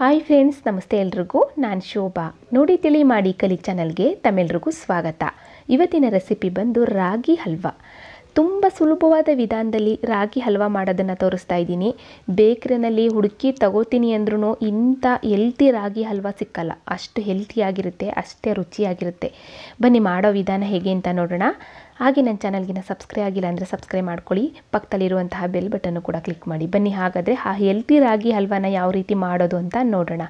hi friends ನಮಸ್ತೆ ಎಲ್ರಿಗೂ ನಾನು ಶೋಭಾ ನೋಡಿ ತಿಳಿ ಮಾಡಿ ಕಲಿ ಚಾನಲ್ಗೆ ತಮ್ಮೆಲ್ರಿಗೂ ಸ್ವಾಗತ ಇವತ್ತಿನ ರೆಸಿಪಿ ಬಂದು ರಾಗಿ ಹಲ್ವಾ ತುಂಬ ಸುಲಭವಾದ ವಿಧಾನದಲ್ಲಿ ರಾಗಿ ಹಲ್ವಾ ಮಾಡೋದನ್ನು ತೋರಿಸ್ತಾ ಇದ್ದೀನಿ ಬೇಕ್ರಿನಲ್ಲಿ ಹುಡುಕಿ ತಗೋತೀನಿ ಅಂದ್ರೂ ಇಂಥ ಹೆಲ್ತಿ ರಾಗಿ ಹಲ್ವಾ ಸಿಕ್ಕಲ್ಲ ಅಷ್ಟು ಹೆಲ್ತಿಯಾಗಿರುತ್ತೆ ಅಷ್ಟೇ ರುಚಿಯಾಗಿರುತ್ತೆ ಬನ್ನಿ ಮಾಡೋ ವಿಧಾನ ಹೇಗೆ ಅಂತ ನೋಡೋಣ ಹಾಗೆ ನನ್ನ ಚಾನಲ್ಗಿನ ಸಬ್ಸ್ಕ್ರೈಬ್ ಆಗಿಲ್ಲ ಅಂದರೆ ಸಬ್ಸ್ಕ್ರೈಬ್ ಮಾಡ್ಕೊಳ್ಳಿ ಪಕ್ಕದಲ್ಲಿರುವಂತಹ ಬೆಲ್ ಬಟನ್ನು ಕೂಡ ಕ್ಲಿಕ್ ಮಾಡಿ ಬನ್ನಿ ಹಾಗಾದರೆ ಆ ಹೆಲ್ತಿ ರಾಗಿ ಹಲ್ವಾನ ಯಾವ ರೀತಿ ಮಾಡೋದು ಅಂತ ನೋಡೋಣ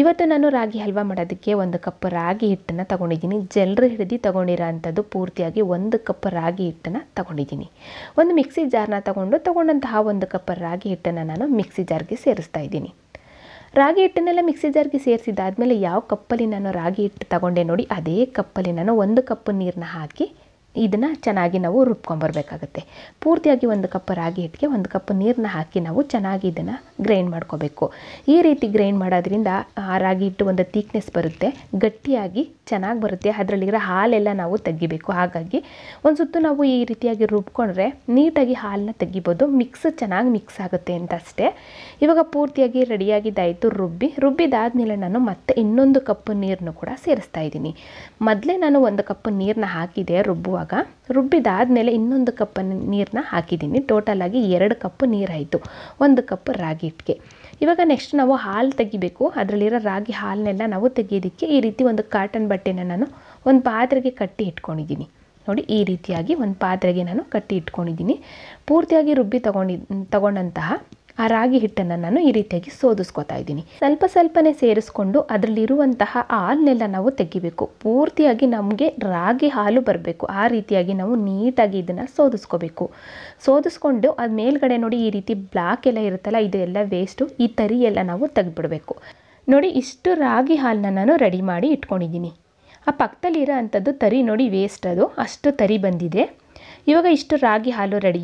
ಇವತ್ತು ನಾನು ರಾಗಿ ಹಲ್ವಾ ಮಾಡೋದಕ್ಕೆ ಒಂದು ಕಪ್ ರಾಗಿ ಹಿಟ್ಟನ್ನು ತಗೊಂಡಿದ್ದೀನಿ ಜಲ್ರು ಹಿಡಿದು ತೊಗೊಂಡಿರೋವಂಥದ್ದು ಪೂರ್ತಿಯಾಗಿ ಒಂದು ಕಪ್ ರಾಗಿ ಹಿಟ್ಟನ್ನು ತಗೊಂಡಿದ್ದೀನಿ ಒಂದು ಮಿಕ್ಸಿ ಜಾರನ್ನ ತೊಗೊಂಡು ತೊಗೊಂಡಂತಹ ಒಂದು ಕಪ್ ರಾಗಿ ಹಿಟ್ಟನ್ನು ನಾನು ಮಿಕ್ಸಿ ಜಾರ್ಗೆ ಸೇರಿಸ್ತಾ ಇದ್ದೀನಿ ರಾಗಿ ಹಿಟ್ಟನ್ನೆಲ್ಲ ಮಿಕ್ಸಿ ಜಾರ್ಗೆ ಸೇರಿಸಿದಾದ್ಮೇಲೆ ಯಾವ ಕಪ್ಪಲ್ಲಿ ನಾನು ರಾಗಿ ಹಿಟ್ಟು ತಗೊಂಡೆ ನೋಡಿ ಅದೇ ಕಪ್ಪಲ್ಲಿ ನಾನು ಒಂದು ಕಪ್ ನೀರನ್ನ ಹಾಕಿ ಇದನ್ನು ಚೆನ್ನಾಗಿ ನಾವು ರುಬ್ಕೊಂಡ್ಬರ್ಬೇಕಾಗತ್ತೆ ಪೂರ್ತಿಯಾಗಿ ಒಂದು ಕಪ್ ರಾಗಿ ಹಿಟ್ಟಿಗೆ ಒಂದು ಕಪ್ ನೀರನ್ನ ಹಾಕಿ ನಾವು ಚೆನ್ನಾಗಿ ಇದನ್ನು ಗ್ರೈಂಡ್ ಮಾಡ್ಕೋಬೇಕು ಈ ರೀತಿ ಗ್ರೈಂಡ್ ಮಾಡೋದ್ರಿಂದ ಆ ರಾಗಿ ಹಿಟ್ಟು ಒಂದು ತೀಕ್ನೆಸ್ ಬರುತ್ತೆ ಗಟ್ಟಿಯಾಗಿ ಚೆನ್ನಾಗಿ ಬರುತ್ತೆ ಅದರಲ್ಲಿರೋ ಹಾಲೆಲ್ಲ ನಾವು ತೆಗಿಬೇಕು ಹಾಗಾಗಿ ಒಂದು ಸುತ್ತು ನಾವು ಈ ರೀತಿಯಾಗಿ ರುಬ್ಕೊಂಡ್ರೆ ನೀಟಾಗಿ ಹಾಲನ್ನ ತೆಗಿಬೋದು ಮಿಕ್ಸ್ ಚೆನ್ನಾಗಿ ಮಿಕ್ಸ್ ಆಗುತ್ತೆ ಅಂತ ಅಷ್ಟೇ ಇವಾಗ ಪೂರ್ತಿಯಾಗಿ ರೆಡಿಯಾಗಿದ್ದಾಯಿತು ರುಬ್ಬಿ ರುಬ್ಬಿದಾದ್ಮೇಲೆ ನಾನು ಮತ್ತೆ ಇನ್ನೊಂದು ಕಪ್ ನೀರನ್ನು ಕೂಡ ಸೇರಿಸ್ತಾ ಇದ್ದೀನಿ ಮೊದಲೇ ನಾನು ಒಂದು ಕಪ್ ನೀರನ್ನ ಹಾಕಿದೆ ರುಬ್ಬುವಾಗ ಇವಾಗ ರುಬ್ಬಿದಾದಮೇಲೆ ಇನ್ನೊಂದು ಕಪ್ ನೀರನ್ನ ಹಾಕಿದ್ದೀನಿ ಆಗಿ ಎರಡು ಕಪ್ ನೀರು ಒಂದು ಕಪ್ ರಾಗಿ ಹಿಟ್ಟಿಗೆ ಇವಾಗ ನೆಕ್ಸ್ಟ್ ನಾವು ಹಾಲು ತೆಗಿಬೇಕು ಅದರಲ್ಲಿರೋ ರಾಗಿ ಹಾಲನ್ನೆಲ್ಲ ನಾವು ತೆಗೆಯೋದಕ್ಕೆ ಈ ರೀತಿ ಒಂದು ಕಾಟನ್ ಬಟ್ಟೆನ ನಾನು ಒಂದು ಪಾತ್ರೆಗೆ ಕಟ್ಟಿ ಇಟ್ಕೊಂಡಿದ್ದೀನಿ ನೋಡಿ ಈ ರೀತಿಯಾಗಿ ಒಂದು ಪಾತ್ರೆಗೆ ನಾನು ಕಟ್ಟಿ ಇಟ್ಕೊಂಡಿದ್ದೀನಿ ಪೂರ್ತಿಯಾಗಿ ರುಬ್ಬಿ ತಗೊಂಡಿ ತಗೊಂಡಂತಹ ಆ ರಾಗಿ ಹಿಟ್ಟನ್ನು ನಾನು ಈ ರೀತಿಯಾಗಿ ಸೋದಿಸ್ಕೋತಾ ಇದ್ದೀನಿ ಸ್ವಲ್ಪ ಸ್ವಲ್ಪನೇ ಸೇರಿಸ್ಕೊಂಡು ಅದರಲ್ಲಿರುವಂತಹ ಹಾಲನ್ನೆಲ್ಲ ನಾವು ತೆಗಿಬೇಕು ಪೂರ್ತಿಯಾಗಿ ನಮಗೆ ರಾಗಿ ಹಾಲು ಬರಬೇಕು ಆ ರೀತಿಯಾಗಿ ನಾವು ನೀಟಾಗಿ ಇದನ್ನು ಸೋದಿಸ್ಕೋಬೇಕು ಸೋದಿಸ್ಕೊಂಡು ಅದು ಮೇಲ್ಗಡೆ ನೋಡಿ ಈ ರೀತಿ ಬ್ಲ್ಯಾಕ್ ಎಲ್ಲ ಇರುತ್ತಲ್ಲ ಇದೆಲ್ಲ ವೇಸ್ಟು ಈ ತರಿ ಎಲ್ಲ ನಾವು ತೆಗೆದ್ಬಿಡಬೇಕು ನೋಡಿ ಇಷ್ಟು ರಾಗಿ ಹಾಲನ್ನ ನಾನು ರೆಡಿ ಮಾಡಿ ಇಟ್ಕೊಂಡಿದ್ದೀನಿ ಆ ಪಕ್ಕದಲ್ಲಿರೋ ಅಂಥದ್ದು ತರಿ ನೋಡಿ ವೇಸ್ಟ್ ಅದು ಅಷ್ಟು ತರಿ ಬಂದಿದೆ ಇವಾಗ ಇಷ್ಟು ರಾಗಿ ಹಾಲು ರೆಡಿ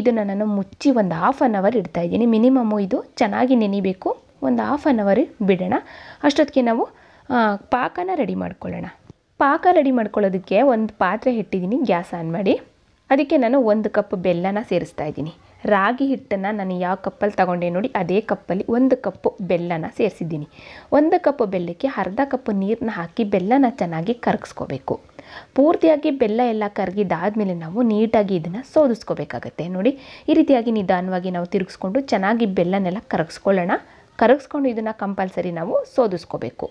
ಇದನ್ನು ನಾನು ಮುಚ್ಚಿ ಒಂದು ಹಾಫ್ ಆನ್ ಅವರ್ ಇಡ್ತಾ ಇದ್ದೀನಿ ಮಿನಿಮಮ್ಮು ಇದು ಚೆನ್ನಾಗಿ ನೆನಿಬೇಕು ಒಂದು ಹಾಫ್ ಆನ್ ಅವರ್ ಬಿಡೋಣ ಅಷ್ಟೊತ್ತಿಗೆ ನಾವು ಪಾಕನ ರೆಡಿ ಮಾಡ್ಕೊಳ್ಳೋಣ ಪಾಕ ರೆಡಿ ಮಾಡ್ಕೊಳ್ಳೋದಕ್ಕೆ ಒಂದು ಪಾತ್ರೆ ಇಟ್ಟಿದ್ದೀನಿ ಗ್ಯಾಸ್ ಆನ್ ಮಾಡಿ ಅದಕ್ಕೆ ನಾನು ಒಂದು ಕಪ್ ಬೆಲ್ಲನ ಸೇರಿಸ್ತಾ ಇದ್ದೀನಿ ರಾಗಿ ಹಿಟ್ಟನ್ನು ನಾನು ಯಾವ ಕಪ್ಪಲ್ಲಿ ತಗೊಂಡೆ ನೋಡಿ ಅದೇ ಕಪ್ಪಲ್ಲಿ ಒಂದು ಕಪ್ಪು ಬೆಲ್ಲನ ಸೇರಿಸಿದ್ದೀನಿ ಒಂದು ಕಪ್ ಬೆಲ್ಲಕ್ಕೆ ಅರ್ಧ ಕಪ್ ನೀರನ್ನ ಹಾಕಿ ಬೆಲ್ಲನ ಚೆನ್ನಾಗಿ ಕರಗಿಸ್ಕೋಬೇಕು ಪೂರ್ತಿಯಾಗಿ ಬೆಲ್ಲ ಎಲ್ಲ ಮೇಲೆ ನಾವು ನೀಟಾಗಿ ಇದನ್ನು ಸೋದಿಸ್ಕೋಬೇಕಾಗತ್ತೆ ನೋಡಿ ಈ ರೀತಿಯಾಗಿ ನಿಧಾನವಾಗಿ ನಾವು ತಿರುಗಿಸ್ಕೊಂಡು ಚೆನ್ನಾಗಿ ಬೆಲ್ಲನೆಲ್ಲ ಕರಗಿಸ್ಕೊಳ್ಳೋಣ ಕರಗಿಸ್ಕೊಂಡು ಇದನ್ನು ಕಂಪಲ್ಸರಿ ನಾವು ಸೋದಿಸ್ಕೋಬೇಕು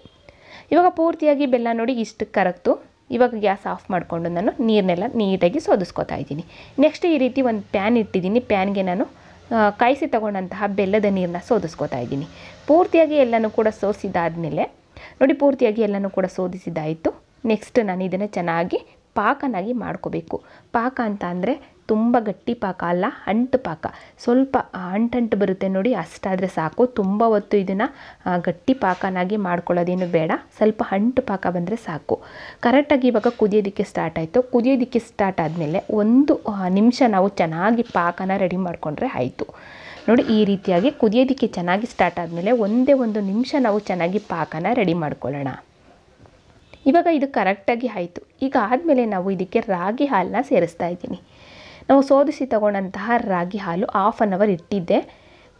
ಇವಾಗ ಪೂರ್ತಿಯಾಗಿ ಬೆಲ್ಲ ನೋಡಿ ಇಷ್ಟು ಕರಗ್ತು ಇವಾಗ ಗ್ಯಾಸ್ ಆಫ್ ಮಾಡಿಕೊಂಡು ನಾನು ನೀರನ್ನೆಲ್ಲ ನೀಟಾಗಿ ಸೋದಿಸ್ಕೋತಾ ಇದ್ದೀನಿ ನೆಕ್ಸ್ಟ್ ಈ ರೀತಿ ಒಂದು ಪ್ಯಾನ್ ಇಟ್ಟಿದ್ದೀನಿ ಪ್ಯಾನ್ಗೆ ನಾನು ಕಾಯಿಸಿ ತಗೊಂಡಂತಹ ಬೆಲ್ಲದ ನೀರನ್ನ ಸೋದಿಸ್ಕೋತಾ ಇದ್ದೀನಿ ಪೂರ್ತಿಯಾಗಿ ಎಲ್ಲನೂ ಕೂಡ ಸೋಸಿದಾದಮೇಲೆ ನೋಡಿ ಪೂರ್ತಿಯಾಗಿ ಎಲ್ಲನೂ ಕೂಡ ಸೋದಿಸಿದ್ದಾಯಿತು ನೆಕ್ಸ್ಟ್ ನಾನು ಇದನ್ನು ಚೆನ್ನಾಗಿ ಪಾಕನಾಗಿ ಮಾಡ್ಕೋಬೇಕು ಪಾಕ ಅಂತ ಅಂದರೆ ತುಂಬ ಗಟ್ಟಿ ಪಾಕ ಅಲ್ಲ ಅಂಟು ಪಾಕ ಸ್ವಲ್ಪ ಅಂಟಂಟು ಬರುತ್ತೆ ನೋಡಿ ಅಷ್ಟಾದರೆ ಸಾಕು ತುಂಬ ಹೊತ್ತು ಇದನ್ನು ಗಟ್ಟಿ ಪಾಕನಾಗಿ ಮಾಡ್ಕೊಳ್ಳೋದೇನು ಬೇಡ ಸ್ವಲ್ಪ ಅಂಟು ಪಾಕ ಬಂದರೆ ಸಾಕು ಕರೆಕ್ಟಾಗಿ ಇವಾಗ ಕುದಿಯೋದಕ್ಕೆ ಸ್ಟಾರ್ಟ್ ಆಯಿತು ಕುದಿಯೋದಕ್ಕೆ ಸ್ಟಾರ್ಟ್ ಆದಮೇಲೆ ಒಂದು ನಿಮಿಷ ನಾವು ಚೆನ್ನಾಗಿ ಪಾಕನ ರೆಡಿ ಮಾಡಿಕೊಂಡ್ರೆ ಆಯಿತು ನೋಡಿ ಈ ರೀತಿಯಾಗಿ ಕುದಿಯೋದಕ್ಕೆ ಚೆನ್ನಾಗಿ ಸ್ಟಾರ್ಟ್ ಆದಮೇಲೆ ಒಂದೇ ಒಂದು ನಿಮಿಷ ನಾವು ಚೆನ್ನಾಗಿ ಪಾಕನ ರೆಡಿ ಮಾಡ್ಕೊಳ್ಳೋಣ ಇವಾಗ ಇದು ಕರೆಕ್ಟಾಗಿ ಆಯಿತು ಈಗ ಆದಮೇಲೆ ನಾವು ಇದಕ್ಕೆ ರಾಗಿ ಹಾಲನ್ನ ಸೇರಿಸ್ತಾ ಇದ್ದೀನಿ ನಾವು ಸೋದಿಸಿ ತಗೊಂಡಂತಹ ರಾಗಿ ಹಾಲು ಹಾಫ್ ಆನ್ ಅವರ್ ಇಟ್ಟಿದ್ದೆ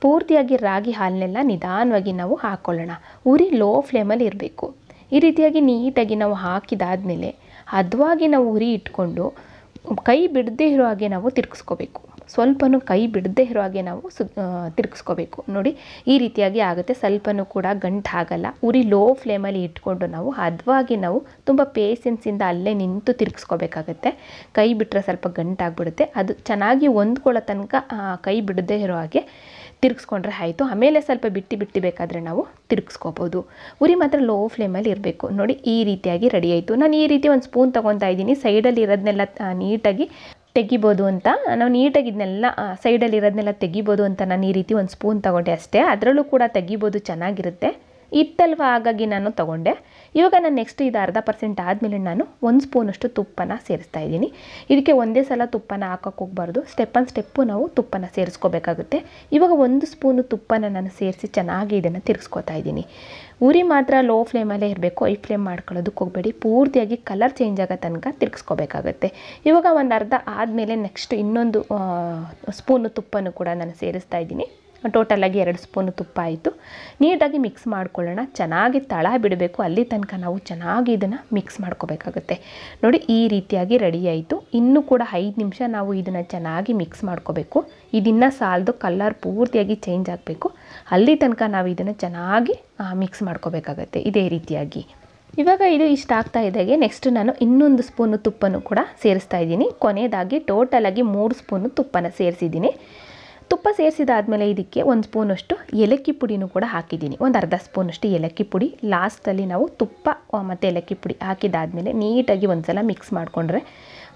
ಪೂರ್ತಿಯಾಗಿ ರಾಗಿ ಹಾಲನ್ನೆಲ್ಲ ನಿಧಾನವಾಗಿ ನಾವು ಹಾಕ್ಕೊಳ್ಳೋಣ ಉರಿ ಲೋ ಫ್ಲೇಮಲ್ಲಿ ಇರಬೇಕು ಈ ರೀತಿಯಾಗಿ ನೀಟಾಗಿ ನಾವು ಹಾಕಿದಾದಮೇಲೆ ಹದವಾಗಿ ನಾವು ಉರಿ ಇಟ್ಕೊಂಡು ಕೈ ಬಿಡದೇ ಇರೋ ಹಾಗೆ ನಾವು ತಿರ್ಗಿಸ್ಕೋಬೇಕು ಸ್ವಲ್ಪನೂ ಕೈ ಬಿಡದೇ ಇರೋ ಹಾಗೆ ನಾವು ಸು ತಿರುಗಿಸ್ಕೋಬೇಕು ನೋಡಿ ಈ ರೀತಿಯಾಗಿ ಆಗುತ್ತೆ ಸ್ವಲ್ಪನೂ ಕೂಡ ಗಂಟು ಆಗಲ್ಲ ಉರಿ ಲೋ ಫ್ಲೇಮಲ್ಲಿ ಇಟ್ಕೊಂಡು ನಾವು ಹದವಾಗಿ ನಾವು ತುಂಬ ಪೇಸೆನ್ಸಿಂದ ಅಲ್ಲೇ ನಿಂತು ತಿರುಗಿಸ್ಕೋಬೇಕಾಗತ್ತೆ ಕೈ ಬಿಟ್ಟರೆ ಸ್ವಲ್ಪ ಆಗಿಬಿಡುತ್ತೆ ಅದು ಚೆನ್ನಾಗಿ ಹೊಂದ್ಕೊಳ್ಳೋ ತನಕ ಕೈ ಬಿಡದೇ ಇರೋ ಹಾಗೆ ತಿರುಗಿಸ್ಕೊಂಡ್ರೆ ಆಯಿತು ಆಮೇಲೆ ಸ್ವಲ್ಪ ಬಿಟ್ಟು ಬಿಟ್ಟು ಬೇಕಾದರೆ ನಾವು ತಿರುಗಿಸ್ಕೋಬೋದು ಉರಿ ಮಾತ್ರ ಲೋ ಫ್ಲೇಮಲ್ಲಿ ಇರಬೇಕು ನೋಡಿ ಈ ರೀತಿಯಾಗಿ ರೆಡಿ ಆಯಿತು ನಾನು ಈ ರೀತಿ ಒಂದು ಸ್ಪೂನ್ ತೊಗೊತಾ ಇದ್ದೀನಿ ಸೈಡಲ್ಲಿ ಇರೋದನ್ನೆಲ್ಲ ನೀಟಾಗಿ ತೆಗಿಬೋದು ಅಂತ ನಾವು ನೀಟಾಗಿ ಇದನ್ನೆಲ್ಲ ಸೈಡಲ್ಲಿ ತೆಗಿಬೋದು ಅಂತ ನಾನು ಈ ರೀತಿ ಒಂದು ಸ್ಪೂನ್ ತಗೊಂಡೆ ಅಷ್ಟೇ ಅದರಲ್ಲೂ ಕೂಡ ತೆಗಿಬೋದು ಚೆನ್ನಾಗಿರುತ್ತೆ ಇತ್ತಲ್ವ ಹಾಗಾಗಿ ನಾನು ತೊಗೊಂಡೆ ಇವಾಗ ನಾನು ನೆಕ್ಸ್ಟ್ ಇದು ಅರ್ಧ ಪರ್ಸೆಂಟ್ ಆದಮೇಲೆ ನಾನು ಒಂದು ಸ್ಪೂನಷ್ಟು ತುಪ್ಪನ ಸೇರಿಸ್ತಾ ಇದ್ದೀನಿ ಇದಕ್ಕೆ ಒಂದೇ ಸಲ ತುಪ್ಪನ ಹಾಕೋಕೆ ಹೋಗ್ಬಾರ್ದು ಸ್ಟೆಪ್ ಆನ್ ಸ್ಟೆಪ್ಪು ನಾವು ತುಪ್ಪನ ಸೇರಿಸ್ಕೋಬೇಕಾಗುತ್ತೆ ಇವಾಗ ಒಂದು ಸ್ಪೂನು ತುಪ್ಪನ ನಾನು ಸೇರಿಸಿ ಚೆನ್ನಾಗಿ ಇದನ್ನು ತಿರ್ಗಿಸ್ಕೊತಾ ಇದ್ದೀನಿ ಉರಿ ಮಾತ್ರ ಲೋ ಫ್ಲೇಮಲ್ಲೇ ಇರಬೇಕು ಐ ಫ್ಲೇಮ್ ಮಾಡ್ಕೊಳ್ಳೋದಕ್ಕೆ ಹೋಗಬೇಡಿ ಪೂರ್ತಿಯಾಗಿ ಕಲರ್ ಚೇಂಜ್ ಆಗೋ ತನಕ ತಿರ್ಗಿಸ್ಕೋಬೇಕಾಗುತ್ತೆ ಇವಾಗ ಒಂದು ಅರ್ಧ ಆದಮೇಲೆ ನೆಕ್ಸ್ಟ್ ಇನ್ನೊಂದು ಸ್ಪೂನು ತುಪ್ಪನೂ ಕೂಡ ನಾನು ಸೇರಿಸ್ತಾ ಇದ್ದೀನಿ ಟೋಟಲಾಗಿ ಎರಡು ಸ್ಪೂನು ತುಪ್ಪ ಆಯಿತು ನೀಟಾಗಿ ಮಿಕ್ಸ್ ಮಾಡ್ಕೊಳ್ಳೋಣ ಚೆನ್ನಾಗಿ ತಳ ಬಿಡಬೇಕು ಅಲ್ಲಿ ತನಕ ನಾವು ಚೆನ್ನಾಗಿ ಇದನ್ನು ಮಿಕ್ಸ್ ಮಾಡ್ಕೋಬೇಕಾಗುತ್ತೆ ನೋಡಿ ಈ ರೀತಿಯಾಗಿ ರೆಡಿ ಆಯಿತು ಇನ್ನೂ ಕೂಡ ಐದು ನಿಮಿಷ ನಾವು ಇದನ್ನು ಚೆನ್ನಾಗಿ ಮಿಕ್ಸ್ ಮಾಡ್ಕೋಬೇಕು ಇದನ್ನು ಸಾಲದು ಕಲರ್ ಪೂರ್ತಿಯಾಗಿ ಚೇಂಜ್ ಆಗಬೇಕು ಅಲ್ಲಿ ತನಕ ನಾವು ಇದನ್ನು ಚೆನ್ನಾಗಿ ಮಿಕ್ಸ್ ಮಾಡ್ಕೋಬೇಕಾಗತ್ತೆ ಇದೇ ರೀತಿಯಾಗಿ ಇವಾಗ ಇದು ಇಷ್ಟ ಆಗ್ತಾ ಇದ್ದಾಗೆ ನೆಕ್ಸ್ಟ್ ನಾನು ಇನ್ನೊಂದು ಸ್ಪೂನು ತುಪ್ಪನೂ ಕೂಡ ಸೇರಿಸ್ತಾ ಇದ್ದೀನಿ ಕೊನೆಯದಾಗಿ ಟೋಟಲಾಗಿ ಮೂರು ಸ್ಪೂನು ತುಪ್ಪನ ಸೇರಿಸಿದ್ದೀನಿ ತುಪ್ಪ ಸೇರಿಸಿದಾದಮೇಲೆ ಇದಕ್ಕೆ ಒಂದು ಸ್ಪೂನಷ್ಟು ಏಲಕ್ಕಿ ಪುಡಿನೂ ಕೂಡ ಹಾಕಿದ್ದೀನಿ ಒಂದು ಅರ್ಧ ಸ್ಪೂನಷ್ಟು ಏಲಕ್ಕಿ ಪುಡಿ ಲಾಸ್ಟಲ್ಲಿ ನಾವು ತುಪ್ಪ ಮತ್ತು ಏಲಕ್ಕಿ ಪುಡಿ ಹಾಕಿದಾದಮೇಲೆ ನೀಟಾಗಿ ಒಂದು ಸಲ ಮಿಕ್ಸ್ ಮಾಡಿಕೊಂಡ್ರೆ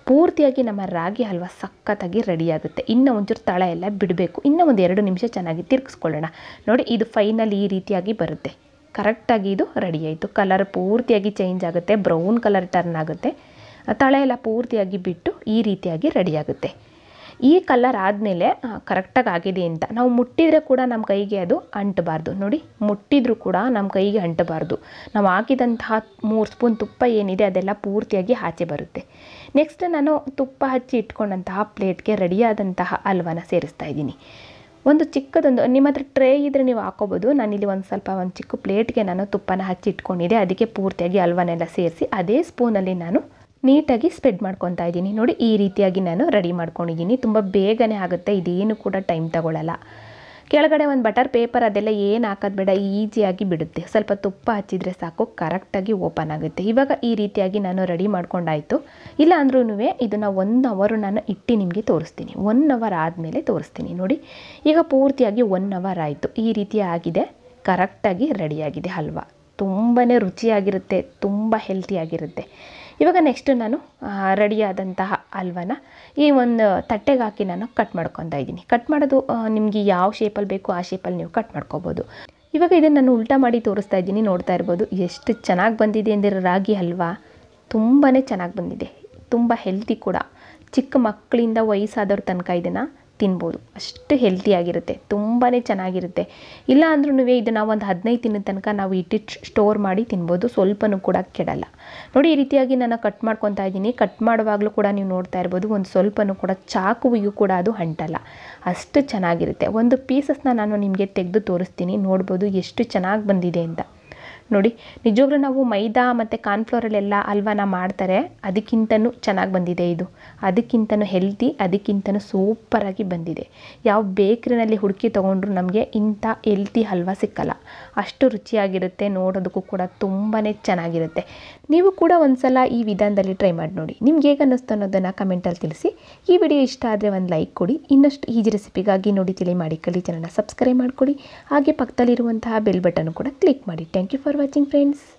ಪೂರ್ತಿಯಾಗಿ ನಮ್ಮ ರಾಗಿ ಹಲ್ವ ಸಖತ್ತಾಗಿ ರೆಡಿಯಾಗುತ್ತೆ ಇನ್ನೂ ಒಂಚೂರು ತಳ ಎಲ್ಲ ಬಿಡಬೇಕು ಇನ್ನೂ ಒಂದು ಎರಡು ನಿಮಿಷ ಚೆನ್ನಾಗಿ ತಿರುಗಿಸ್ಕೊಳ್ಳೋಣ ನೋಡಿ ಇದು ಫೈನಲ್ ಈ ರೀತಿಯಾಗಿ ಬರುತ್ತೆ ಕರೆಕ್ಟಾಗಿ ಇದು ರೆಡಿ ಆಯಿತು ಕಲರ್ ಪೂರ್ತಿಯಾಗಿ ಚೇಂಜ್ ಆಗುತ್ತೆ ಬ್ರೌನ್ ಕಲರ್ ಟರ್ನ್ ಆಗುತ್ತೆ ತಳ ಎಲ್ಲ ಪೂರ್ತಿಯಾಗಿ ಬಿಟ್ಟು ಈ ರೀತಿಯಾಗಿ ರೆಡಿಯಾಗುತ್ತೆ ಈ ಕಲರ್ ಆದಮೇಲೆ ಕರೆಕ್ಟಾಗಿ ಆಗಿದೆ ಅಂತ ನಾವು ಮುಟ್ಟಿದರೆ ಕೂಡ ನಮ್ಮ ಕೈಗೆ ಅದು ಅಂಟಬಾರ್ದು ನೋಡಿ ಮುಟ್ಟಿದರೂ ಕೂಡ ನಮ್ಮ ಕೈಗೆ ಅಂಟಬಾರ್ದು ನಾವು ಹಾಕಿದಂತಹ ಮೂರು ಸ್ಪೂನ್ ತುಪ್ಪ ಏನಿದೆ ಅದೆಲ್ಲ ಪೂರ್ತಿಯಾಗಿ ಆಚೆ ಬರುತ್ತೆ ನೆಕ್ಸ್ಟ್ ನಾನು ತುಪ್ಪ ಹಚ್ಚಿ ಇಟ್ಕೊಂಡಂತಹ ಪ್ಲೇಟ್ಗೆ ರೆಡಿಯಾದಂತಹ ಹಲ್ವಾನ ಸೇರಿಸ್ತಾ ಇದ್ದೀನಿ ಒಂದು ಚಿಕ್ಕದೊಂದು ನಿಮ್ಮ ಹತ್ರ ಟ್ರೇ ಇದ್ದರೆ ನೀವು ಹಾಕೋಬೋದು ನಾನಿಲ್ಲಿ ಒಂದು ಸ್ವಲ್ಪ ಒಂದು ಚಿಕ್ಕ ಪ್ಲೇಟ್ಗೆ ನಾನು ತುಪ್ಪನ ಹಚ್ಚಿ ಇಟ್ಕೊಂಡಿದ್ದೆ ಅದಕ್ಕೆ ಪೂರ್ತಿಯಾಗಿ ಹಲ್ವನೆಲ್ಲ ಸೇರಿಸಿ ಅದೇ ಸ್ಪೂನಲ್ಲಿ ನಾನು ನೀಟಾಗಿ ಸ್ಪ್ರೆಡ್ ಮಾಡ್ಕೊತಾ ಇದ್ದೀನಿ ನೋಡಿ ಈ ರೀತಿಯಾಗಿ ನಾನು ರೆಡಿ ಮಾಡ್ಕೊಂಡಿದ್ದೀನಿ ತುಂಬ ಬೇಗನೆ ಆಗುತ್ತೆ ಇದೇನು ಕೂಡ ಟೈಮ್ ತಗೊಳ್ಳಲ್ಲ ಕೆಳಗಡೆ ಒಂದು ಬಟರ್ ಪೇಪರ್ ಅದೆಲ್ಲ ಏನು ಹಾಕೋದು ಬೇಡ ಈಸಿಯಾಗಿ ಬಿಡುತ್ತೆ ಸ್ವಲ್ಪ ತುಪ್ಪ ಹಚ್ಚಿದರೆ ಸಾಕು ಕರೆಕ್ಟಾಗಿ ಓಪನ್ ಆಗುತ್ತೆ ಇವಾಗ ಈ ರೀತಿಯಾಗಿ ನಾನು ರೆಡಿ ಮಾಡ್ಕೊಂಡಾಯಿತು ಇಲ್ಲ ಅಂದ್ರೂ ಇದನ್ನು ಒನ್ ಅವರು ನಾನು ಇಟ್ಟು ನಿಮಗೆ ತೋರಿಸ್ತೀನಿ ಒನ್ ಅವರ್ ಆದಮೇಲೆ ತೋರಿಸ್ತೀನಿ ನೋಡಿ ಈಗ ಪೂರ್ತಿಯಾಗಿ ಒನ್ ಅವರ್ ಆಯಿತು ಈ ರೀತಿ ಆಗಿದೆ ಕರೆಕ್ಟಾಗಿ ರೆಡಿಯಾಗಿದೆ ಹಲ್ವಾ ತುಂಬಾ ರುಚಿಯಾಗಿರುತ್ತೆ ತುಂಬ ಹೆಲ್ತಿಯಾಗಿರುತ್ತೆ ಇವಾಗ ನೆಕ್ಸ್ಟು ನಾನು ರೆಡಿಯಾದಂತಹ ಹಲ್ವನ ಈ ಒಂದು ತಟ್ಟೆಗೆ ಹಾಕಿ ನಾನು ಕಟ್ ಮಾಡ್ಕೊತಾ ಇದ್ದೀನಿ ಕಟ್ ಮಾಡೋದು ನಿಮಗೆ ಯಾವ ಶೇಪಲ್ಲಿ ಬೇಕು ಆ ಶೇಪಲ್ಲಿ ನೀವು ಕಟ್ ಮಾಡ್ಕೋಬೋದು ಇವಾಗ ಇದನ್ನು ನಾನು ಉಲ್ಟಾ ಮಾಡಿ ತೋರಿಸ್ತಾ ಇದ್ದೀನಿ ನೋಡ್ತಾ ಇರ್ಬೋದು ಎಷ್ಟು ಚೆನ್ನಾಗಿ ಬಂದಿದೆ ಅಂದರೆ ರಾಗಿ ಹಲ್ವಾ ತುಂಬಾ ಚೆನ್ನಾಗಿ ಬಂದಿದೆ ತುಂಬ ಹೆಲ್ತಿ ಕೂಡ ಚಿಕ್ಕ ಮಕ್ಕಳಿಂದ ವಯಸ್ಸಾದವ್ರ ತನಕ ಇದನ್ನು ತಿನ್ಬೋದು ಅಷ್ಟು ಹೆಲ್ತಿಯಾಗಿರುತ್ತೆ ತುಂಬಾ ಚೆನ್ನಾಗಿರುತ್ತೆ ಇಲ್ಲ ಅಂದ್ರೂ ಇದು ಒಂದು ಹದಿನೈದು ದಿನದ ತನಕ ನಾವು ಇಟ್ಟಿಟ್ಟು ಸ್ಟೋರ್ ಮಾಡಿ ತಿನ್ಬೋದು ಸ್ವಲ್ಪನೂ ಕೂಡ ಕೆಡಲ್ಲ ನೋಡಿ ಈ ರೀತಿಯಾಗಿ ನಾನು ಕಟ್ ಮಾಡ್ಕೊತಾ ಇದ್ದೀನಿ ಕಟ್ ಮಾಡುವಾಗಲೂ ಕೂಡ ನೀವು ನೋಡ್ತಾ ಇರ್ಬೋದು ಒಂದು ಸ್ವಲ್ಪನೂ ಕೂಡ ಚಾಕುವಿಗೂ ಕೂಡ ಅದು ಅಂಟಲ್ಲ ಅಷ್ಟು ಚೆನ್ನಾಗಿರುತ್ತೆ ಒಂದು ಪೀಸಸ್ನ ನಾನು ನಿಮಗೆ ತೆಗೆದು ತೋರಿಸ್ತೀನಿ ನೋಡ್ಬೋದು ಎಷ್ಟು ಚೆನ್ನಾಗಿ ಬಂದಿದೆ ಅಂತ ನೋಡಿ ನಿಜವಾಗ್ಲೂ ನಾವು ಮೈದಾ ಮತ್ತು ಕಾರ್ನ್ಫ್ಲೋರಲ್ಲೆಲ್ಲ ಹಲ್ವಾನ ಮಾಡ್ತಾರೆ ಅದಕ್ಕಿಂತನೂ ಚೆನ್ನಾಗಿ ಬಂದಿದೆ ಇದು ಅದಕ್ಕಿಂತನೂ ಹೆಲ್ತಿ ಅದಕ್ಕಿಂತನೂ ಸೂಪರಾಗಿ ಬಂದಿದೆ ಯಾವ ಬೇಕ್ರಿನಲ್ಲಿ ಹುಡುಕಿ ತೊಗೊಂಡ್ರು ನಮಗೆ ಇಂಥ ಹೆಲ್ತಿ ಹಲ್ವಾ ಸಿಕ್ಕಲ್ಲ ಅಷ್ಟು ರುಚಿಯಾಗಿರುತ್ತೆ ನೋಡೋದಕ್ಕೂ ಕೂಡ ತುಂಬಾ ಚೆನ್ನಾಗಿರುತ್ತೆ ನೀವು ಕೂಡ ಒಂದ್ಸಲ ಈ ವಿಧಾನದಲ್ಲಿ ಟ್ರೈ ಮಾಡಿ ನೋಡಿ ನಿಮ್ಗೆ ಹೇಗೆ ಅನ್ನಿಸ್ತು ಅನ್ನೋದನ್ನು ಕಮೆಂಟಲ್ಲಿ ತಿಳಿಸಿ ಈ ವಿಡಿಯೋ ಇಷ್ಟ ಆದರೆ ಒಂದು ಲೈಕ್ ಕೊಡಿ ಇನ್ನಷ್ಟು ಈಜಿ ರೆಸಿಪಿಗಾಗಿ ನೋಡಿ ತಿಳಿ ಮಾಡಿ ಕಲಿ ಚಾನಲ್ನ ಸಬ್ಸ್ಕ್ರೈಬ್ ಮಾಡಿಕೊಡಿ ಹಾಗೆ ಪಕ್ಕದಲ್ಲಿರುವಂತಹ ಬೆಲ್ ಬಟನ್ ಕೂಡ ಕ್ಲಿಕ್ ಮಾಡಿ thank you for watching friends